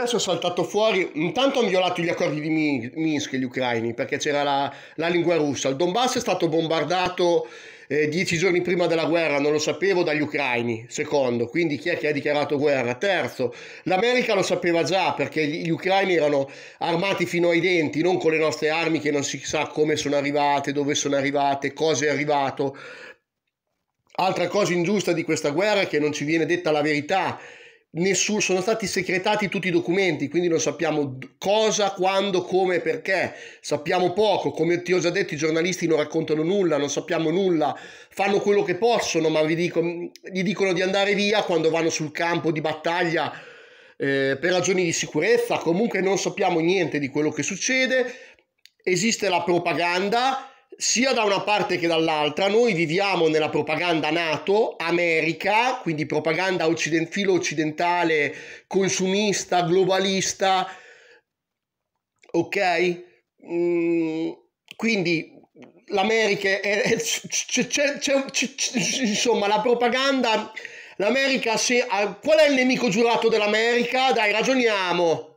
adesso è saltato fuori, intanto hanno violato gli accordi di Minsk gli ucraini perché c'era la, la lingua russa, il Donbass è stato bombardato eh, dieci giorni prima della guerra, non lo sapevo, dagli ucraini, secondo, quindi chi è che ha dichiarato guerra? Terzo, l'America lo sapeva già perché gli, ucraini erano armati fino ai denti, non con le nostre armi che non si sa come sono arrivate, dove sono arrivate, cosa è arrivato. Altra cosa ingiusta di questa guerra è che non ci viene detta la verità nessuno, sono stati secretati tutti i documenti, quindi non sappiamo cosa, quando, come, perché, sappiamo poco, come ti ho già detto i giornalisti non raccontano nulla, non sappiamo nulla, fanno quello che possono, ma dico, gli dicono di andare via quando vanno sul campo di battaglia eh, per ragioni di sicurezza, comunque non sappiamo niente di quello che succede, esiste la propaganda sia da una parte che dall'altra, noi viviamo nella propaganda NATO, America, quindi propaganda occident- filo occidentale, consumista, globalista, ok? Mm, quindi l'America è, è c'è, c'è, c'è, insomma la propaganda l'America se, ah, qual è il nemico giurato dell'America? Dai, ragioniamo